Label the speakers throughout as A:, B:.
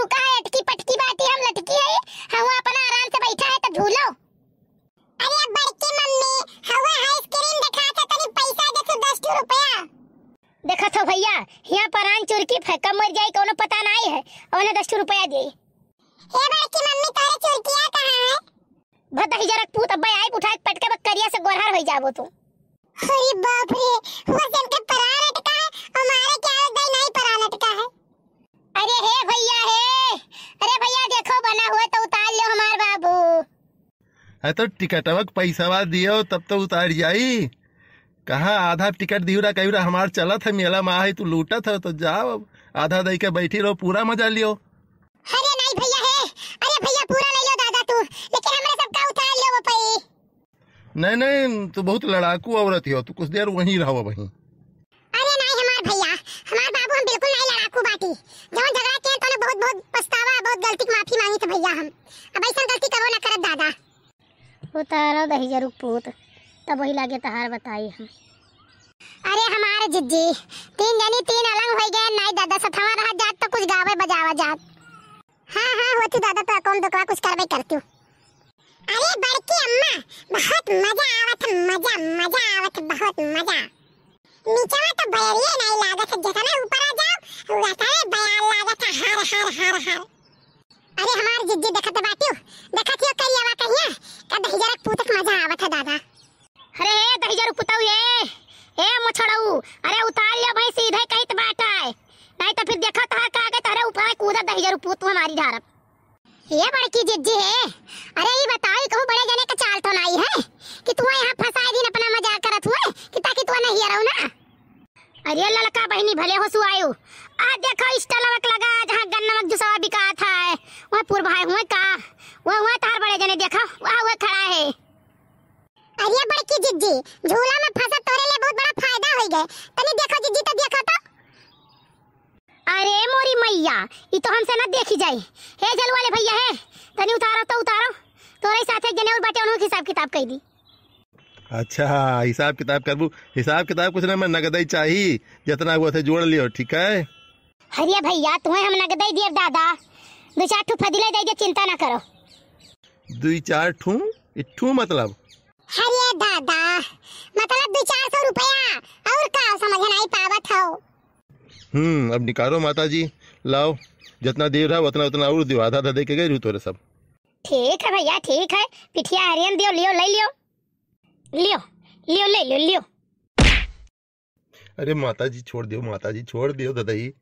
A: रुका है अटकी पटकी बात हम लटकी है हम अपना आराम से बैठा है तो झूलो अरे बड़की मम्मी हम आइसक्रीम दिखा के तनी पैसा देखो 10 रुपया देखा तो भैया यहाँ चोर की फेंका मर जाए कोनो पता नहीं है और औने 10 रुपया दे ए बड़की मम्मी तोरे किया कहां है भता ही जरा पूत अब आई उठा के पटके बकरिया से गोरहर हो जाबो तू अरे बाप रे वजन के
B: है तो टिकटवक पैसावा दियो तब तो उतार जाई कहा आधा टिकट दियुरा कयूरा हमारे चलत है मेला माँ है तू लूटा था तो जाओ आधा दे के बैठी रहो पूरा मजा लियो अरे नहीं भैया है अरे भैया पूरा
C: ले दादा तू लेकिन हमरा सबका उतार लो भाई
B: नहीं नहीं तू बहुत लड़ाकू औरत हो तू कुछ देर वहीं रहो वहीं
C: अरे नहीं हमार भैया हमार बाबू हम बिल्कुल नहीं लड़ाकू बाटी जो झगड़ा के तो बहुत बहुत पछतावा बहुत गलती माफी मांगी तो भैया हम अब ऐसा गलती कबो ना करत दादा
A: वो तारा दही जरू पूत तब वही लागे तहार बताई हम अरे हमारे जिद्दी तीन जनी तीन अलग हो गए नाई दादा साथ हमारा जात तो कुछ गावे बजावा जात हां हां होत दादा तो अकाउंट दुकान कुछ
C: करबे करती हूं अरे बड़की अम्मा बहुत मजा आवत मजा मजा आवत बहुत मजा नीचे में तो बयरिए नहीं लागत जतना ऊपर आ जाओ वतने बयान लागत हर हर हर हर जिद्दी देखत बाटियो
A: देखत हो करियावा कहिया का दहिजरा पूतक मजा आवा था दादा अरे हे दहिजरा पुताऊ ए ए मोछड़ऊ अरे उतार लिया भाई सीधे कहित बाटा है नहीं तो फिर देखा तो हाँ था का के तारे ऊपर कूदा दहिजरा पूत हमारी धारप ये बड़की जिज्जी है अरे ये बताओ कहूँ बड़े जने का चाल तो नहीं है कि तू यहां फंसाए दिन अपना मजाक करत हुए कि ताकि तू नहीं रहू ना अरे लड़का बहनी भले हो सु आयो आ देखो इस तलवक लगा जहाँ गन्नमक जुसवा बिका था वह पूर्व भाई हुए का वह वह तार बड़े जने देखा वह वह खड़ा है अरे की जिज्जी झूला में फंसा तोरे लिए बहुत बड़ा फायदा हो गए तनी देखो जिज्जी तो देखो तो अरे मोरी मैया ये तो हमसे ना देखी जाए हे जल वाले भैया है तनी उतारो तो उतारो तोरे साथ एक जने और बाटे उन्होंने हिसाब किताब कह दी
B: अच्छा हिसाब किताब करबू हिसाब किताब कुछ ना मैं नगद ही चाहिए जितना हुआ थे जोड़ लियो ठीक है
A: हरिया भैया तुम्हें हम नगद ही दिए दादा दो चार ठू फदिला दे दे चिंता ना करो
B: दो चार ठू इठू मतलब
A: अरे दादा
C: मतलब दो चार सौ रुपया और का समझ नहीं पावत हो
B: हम्म अब निकालो माता जी लाओ जितना देर रहा उतना उतना और दिवा दादा दे के गए तोरे सब
A: ठीक है भैया ठीक है पिठिया हरियन दियो लियो ले लियो लियो लियो ले लियो लियो
B: अरे माता जी छोड़ दियो माता जी छोड़ दियो दादाई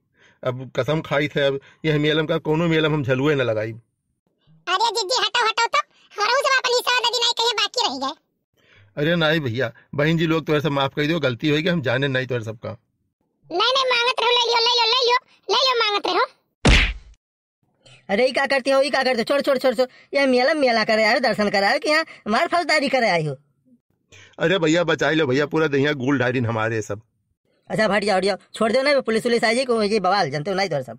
B: अब कसम खाई थे अब ये मेलम का कोनो मेलम हम झलुए न लगाई
A: अरे जीजी हटो हटो तो हरो जब अपन हिस्सा दे नहीं कहीं बाकी रह गए
B: अरे नहीं भैया बहन जी लोग तो ऐसा माफ कर दियो गलती गई हम जाने नहीं तो सबका
A: नहीं नहीं मांगत रहो ले लियो ले लियो ले
B: लियो ले लियो मांगत रहो अरे ये क्या करती हो ये क्या करते छोड़ छोड़ छोड़ छोड़ ये मेला मेला करे आयो दर्शन करा आयो कि यहाँ हमारे फौजदारी आई हो अरे भैया बचाई लो भैया पूरा दहिया गुल ढारिन हमारे सब अच्छा हट जाओ छोड़ दो ना पुलिस पुलिस आ जाएगी ये बवाल जानते हो इधर सब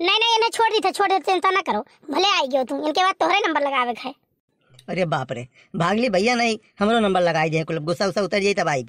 A: नहीं नहीं इन्हें छोड़ दी था छोड़ दे चिंता ना करो भले आई गयो तुम इनके बाद तोहरे
B: नंबर लगावे खाए अरे बाप रे भागली भैया नहीं हमरो नंबर लगाई दे कुल गुस्सा उस्सा उतर
C: जाई तब आई